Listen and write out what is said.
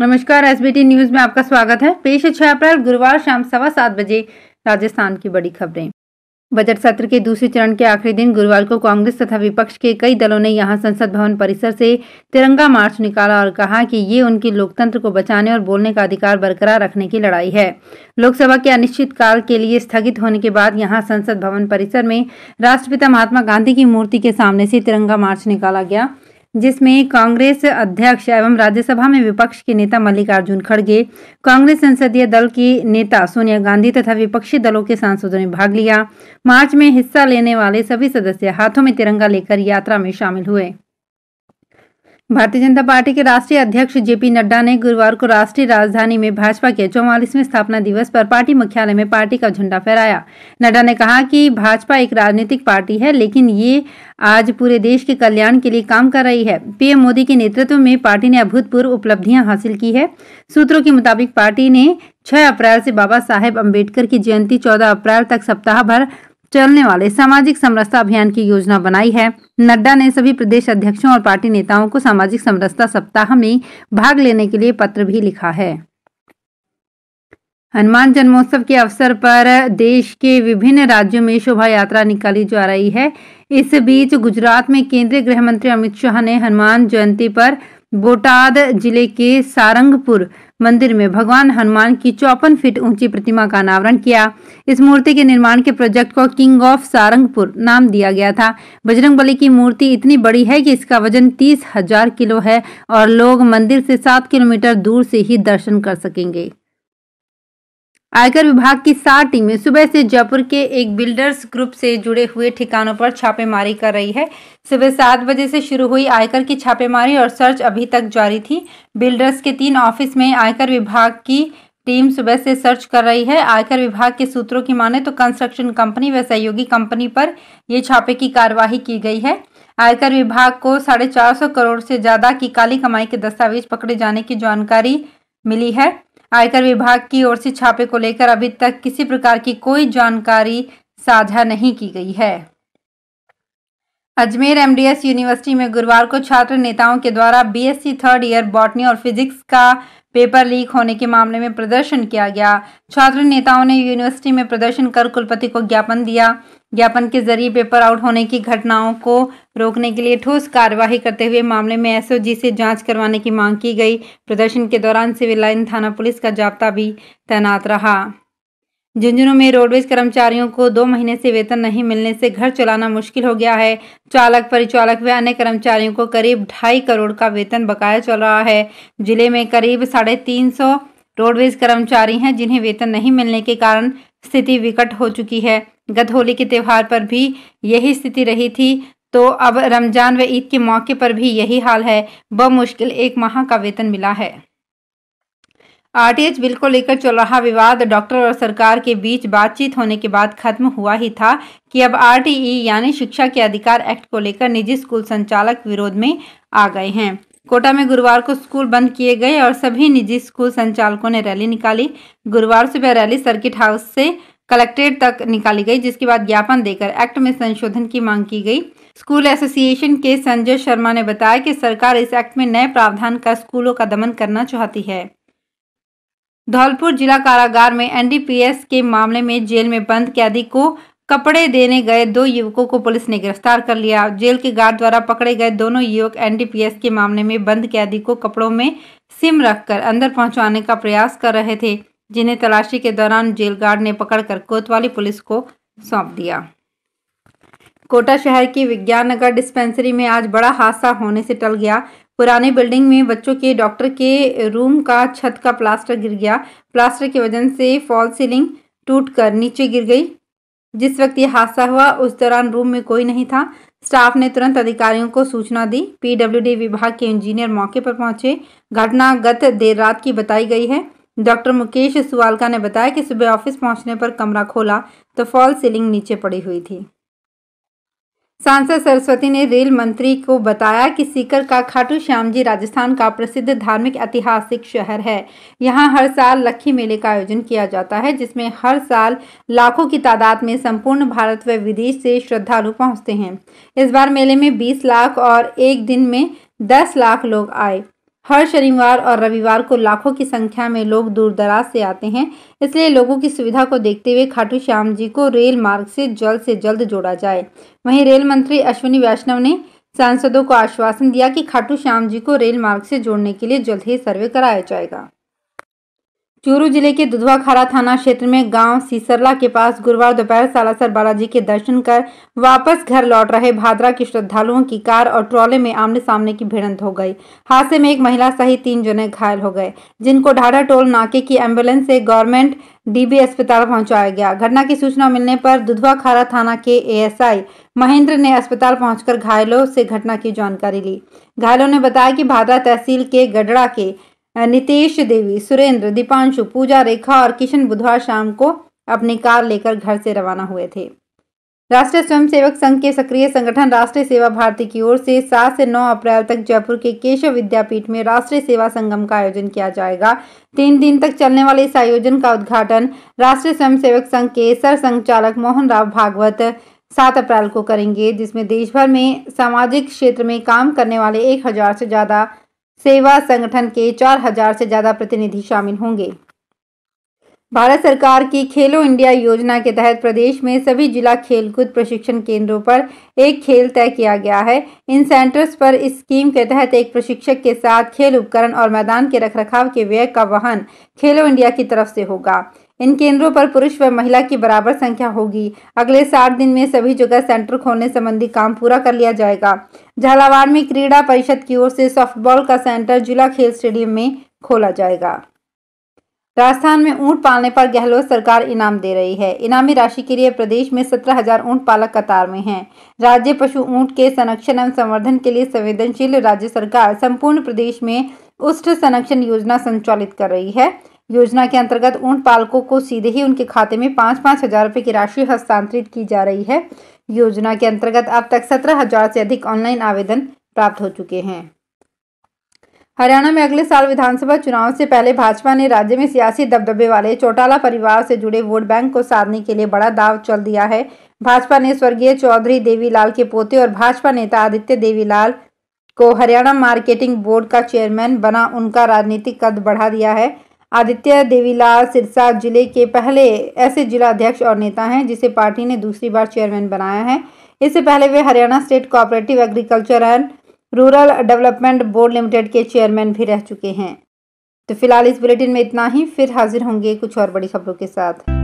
नमस्कार SBT news में आपका स्वागत है पेश है छह अप्रैल गुरुवार शाम सवा सात बजे राजस्थान की बड़ी खबरें बजट सत्र के दूसरे चरण के आखिरी दिन गुरुवार को कांग्रेस तथा विपक्ष के कई दलों ने यहां संसद भवन परिसर से तिरंगा मार्च निकाला और कहा कि ये उनकी लोकतंत्र को बचाने और बोलने का अधिकार बरकरार रखने की लड़ाई है लोकसभा के अनिश्चित काल के लिए स्थगित होने के बाद यहां संसद भवन परिसर में राष्ट्रपिता महात्मा गांधी की मूर्ति के सामने से तिरंगा मार्च निकाला गया जिसमें कांग्रेस अध्यक्ष एवं राज्यसभा में विपक्ष के नेता मल्लिकार्जुन खड़गे कांग्रेस संसदीय दल की नेता सोनिया गांधी तथा विपक्षी दलों के सांसदों ने भाग लिया मार्च में हिस्सा लेने वाले सभी सदस्य हाथों में तिरंगा लेकर यात्रा में शामिल हुए भारतीय जनता पार्टी के राष्ट्रीय अध्यक्ष जेपी नड्डा ने गुरुवार को राष्ट्रीय राजधानी में भाजपा के चौवालीसवें स्थापना दिवस पर पार्टी मुख्यालय में पार्टी का झंडा फहराया नड्डा ने कहा कि भाजपा एक राजनीतिक पार्टी है लेकिन ये आज पूरे देश के कल्याण के लिए काम कर रही है पीएम मोदी के नेतृत्व में पार्टी ने अभूतपूर्व उपलब्धियां हासिल की है सूत्रों के मुताबिक पार्टी ने छह अप्रैल से बाबा साहेब अम्बेडकर की जयंती चौदह अप्रैल तक सप्ताह भर चलने वाले सामाजिक समरसता अभियान की योजना बनाई है नड्डा ने सभी प्रदेश अध्यक्षों और पार्टी नेताओं को सामाजिक समरसता सप्ताह में भाग लेने के लिए पत्र भी लिखा है हनुमान जन्मोत्सव के अवसर पर देश के विभिन्न राज्यों में शोभा यात्रा निकाली जा रही है इस बीच गुजरात में केंद्रीय गृह मंत्री अमित शाह ने हनुमान जयंती पर बोटाद जिले के सारंगपुर मंदिर में भगवान हनुमान की चौपन फीट ऊंची प्रतिमा का अनावरण किया इस मूर्ति के निर्माण के प्रोजेक्ट को किंग ऑफ सारंगपुर नाम दिया गया था बजरंग बली की मूर्ति इतनी बड़ी है कि इसका वजन तीस हजार किलो है और लोग मंदिर से सात किलोमीटर दूर से ही दर्शन कर सकेंगे आयकर विभाग की सात टीमें सुबह से जयपुर के एक बिल्डर्स ग्रुप से जुड़े हुए ठिकानों पर छापेमारी कर रही है सुबह सात बजे से शुरू हुई आयकर की छापेमारी और सर्च अभी तक जारी थी बिल्डर्स के तीन ऑफिस में आयकर विभाग की टीम सुबह से सर्च कर रही है आयकर विभाग के सूत्रों की माने तो कंस्ट्रक्शन कंपनी व सहयोगी कंपनी पर ये छापे की कार्यवाही की गई है आयकर विभाग को साढ़े चार सौ करोड़ से ज़्यादा की काली कमाई के दस्तावेज पकड़े जाने की जानकारी मिली है आयकर विभाग की ओर से छापे को लेकर अभी तक किसी प्रकार की कोई जानकारी साझा नहीं की गई है अजमेर एमडीएस यूनिवर्सिटी में गुरुवार को छात्र नेताओं के द्वारा बीएससी थर्ड ईयर बॉटनी और फिजिक्स का पेपर लीक होने के मामले में प्रदर्शन किया गया छात्र नेताओं ने यूनिवर्सिटी में प्रदर्शन कर कुलपति को ज्ञापन दिया ज्ञापन के जरिए पेपर आउट होने की घटनाओं को रोकने के लिए ठोस कार्यवाही करते हुए मामले में एसओजी से जांच करवाने की मांग की गई प्रदर्शन के दौरान सिविल लाइन थाना पुलिस का जाब्ता भी तैनात रहा झुंझुनू में रोडवेज कर्मचारियों को दो महीने से वेतन नहीं मिलने से घर चलाना मुश्किल हो गया है चालक परिचालक व अन्य कर्मचारियों को करीब ढाई करोड़ का वेतन बकाया चल रहा है जिले में करीब साढ़े तीन सौ रोडवेज कर्मचारी हैं जिन्हें वेतन नहीं मिलने के कारण स्थिति विकट हो चुकी है गत होली के त्यौहार पर भी यही स्थिति रही थी तो अब रमजान व ईद के मौके पर भी यही हाल है ब मुश्किल एक माह का वेतन मिला है आरटीएच बिल को लेकर चल रहा विवाद डॉक्टर और सरकार के बीच बातचीत होने के बाद खत्म हुआ ही था कि अब आरटीई यानी शिक्षा के अधिकार एक्ट को लेकर निजी स्कूल संचालक विरोध में आ गए हैं कोटा में गुरुवार को स्कूल बंद किए गए और सभी निजी स्कूल संचालकों ने रैली निकाली गुरुवार सुबह रैली सर्किट हाउस से कलेक्ट्रेट तक निकाली गई जिसके बाद ज्ञापन देकर एक्ट में संशोधन की मांग की गई स्कूल एसोसिएशन के संजय शर्मा ने बताया कि सरकार इस एक्ट में नए प्रावधान कर स्कूलों का दमन करना चाहती है धौलपुर जिला कारागार में एनडीपीएस के मामले में जेल में बंद कैदी को कपड़े देने गए दो युवकों को पुलिस ने गिरफ्तार कर लिया जेल के गार्ड द्वारा पकड़े गए दोनों युवक एनडीपीएस के मामले में बंद कैदी को कपड़ों में सिम रखकर अंदर पहुंचाने का प्रयास कर रहे थे जिन्हें तलाशी के दौरान जेल गार्ड ने पकड़कर कोतवाली पुलिस को सौंप दिया कोटा शहर की विज्ञान नगर डिस्पेंसरी में आज बड़ा हादसा होने से टल गया पुराने बिल्डिंग में बच्चों के डॉक्टर के रूम का छत का प्लास्टर गिर गया प्लास्टर के वजन से फॉल सीलिंग टूट कर नीचे गिर गई जिस वक्त यह हादसा हुआ उस दौरान रूम में कोई नहीं था स्टाफ ने तुरंत अधिकारियों को सूचना दी पीडब्ल्यूडी विभाग के इंजीनियर मौके पर पहुंचे घटना गत देर रात की बताई गई है डॉक्टर मुकेश सुवालका ने बताया कि सुबह ऑफिस पहुंचने पर कमरा खोला तो फॉल सीलिंग नीचे पड़ी हुई थी सांसद सरस्वती ने रेल मंत्री को बताया कि सीकर का खाटू श्याम जी राजस्थान का प्रसिद्ध धार्मिक ऐतिहासिक शहर है यहाँ हर साल लक्खी मेले का आयोजन किया जाता है जिसमें हर साल लाखों की तादाद में संपूर्ण भारत व विदेश से श्रद्धालु पहुँचते हैं इस बार मेले में 20 लाख और एक दिन में 10 लाख लोग आए हर शनिवार और रविवार को लाखों की संख्या में लोग दूर दराज से आते हैं इसलिए लोगों की सुविधा को देखते हुए खाटू श्याम जी को रेल मार्ग से जल्द से जल्द जोड़ा जाए वहीं रेल मंत्री अश्विनी वैष्णव ने सांसदों को आश्वासन दिया कि खाटू श्याम जी को रेल मार्ग से जोड़ने के लिए जल्द ही सर्वे कराया जाएगा चूरू जिले के दुधवाखारा थाना क्षेत्र में गांव सीसरला के पास गुरुवार दोपहर सालासर बालाजी के दर्शन कर वापस घर लौट रहे भादरा के श्रद्धालुओं की कार और ट्रॉले में आमने सामने की भिड़ंत हो गई हादसे में एक महिला सहित तीन जने घायल हो गए जिनको ढाढ़ा टोल नाके की एम्बुलेंस से गवर्नमेंट डीबी अस्पताल पहुंचाया गया घटना की सूचना मिलने पर दुधवाखारा थाना के एएसआई महेंद्र ने अस्पताल पहुंचकर घायलों से घटना की जानकारी ली घायलों ने बताया कि भादरा तहसील के गडड़ा के नितेश देवी सुरेंद्र दीपांशु पूजा रेखा और किशन बुधवार शाम को अपनी कार लेकर घर से रवाना हुए थे राष्ट्रीय स्वयंसेवक संघ के सक्रिय संगठन राष्ट्रीय सेवा भारती की ओर से 7 से 9 अप्रैल तक जयपुर के केशव विद्यापीठ में राष्ट्रीय सेवा संगम का आयोजन किया जाएगा तीन दिन तक चलने वाले इस आयोजन का उद्घाटन राष्ट्रीय स्वयंसेवक संघ के सर संचालक मोहन राव भागवत सात अप्रैल को करेंगे जिसमें देश भर में सामाजिक क्षेत्र में काम करने वाले एक हजार से ज़्यादा सेवा संगठन के 4000 से ज़्यादा प्रतिनिधि शामिल होंगे भारत सरकार की खेलो इंडिया योजना के तहत प्रदेश में सभी जिला खेलकूद प्रशिक्षण केंद्रों पर एक खेल तय किया गया है इन सेंटर्स पर इस स्कीम के तहत एक प्रशिक्षक के साथ खेल उपकरण और मैदान के रखरखाव के व्यय का वहन खेलो इंडिया की तरफ से होगा इन केंद्रों पर पुरुष व महिला की बराबर संख्या होगी अगले सात दिन में सभी जगह सेंटर खोलने संबंधी काम पूरा कर लिया जाएगा झालावाड़ में क्रीड़ा परिषद की ओर से सॉफ्टबॉल का सेंटर जिला खेल स्टेडियम में खोला जाएगा राजस्थान में ऊंट पालने पर गहलोत सरकार इनाम दे रही है इनामी राशि के लिए प्रदेश में सत्रह हजार ऊंट पालक कतार में हैं राज्य पशु ऊंट के संरक्षण एवं संवर्धन के लिए संवेदनशील राज्य सरकार संपूर्ण प्रदेश में उष्ठ संरक्षण योजना संचालित कर रही है योजना के अंतर्गत उन पालकों को सीधे ही उनके खाते में पाँच पाँच हजार रुपये की राशि हस्तांतरित की जा रही है योजना के अंतर्गत अब तक सत्रह हजार से अधिक ऑनलाइन आवेदन प्राप्त हो चुके हैं हरियाणा में अगले साल विधानसभा चुनाव से पहले भाजपा ने राज्य में सियासी दबदबे वाले चौटाला परिवार से जुड़े वोट बैंक को साधने के लिए बड़ा दाव चल दिया है भाजपा ने स्वर्गीय चौधरी देवीलाल के पोते और भाजपा नेता आदित्य देवीलाल को हरियाणा मार्केटिंग बोर्ड का चेयरमैन बना उनका राजनीतिक कद बढ़ा दिया है आदित्य देवीलाल सिरसा जिले के पहले ऐसे जिला अध्यक्ष और नेता हैं जिसे पार्टी ने दूसरी बार चेयरमैन बनाया है इससे पहले वे Haryana state cooperative agriculture and rural development board limited के चेयरमैन भी रह चुके हैं तो फिलहाल इस बुलेटिन में इतना ही फिर हाजिर होंगे कुछ और बड़ी खबरों के साथ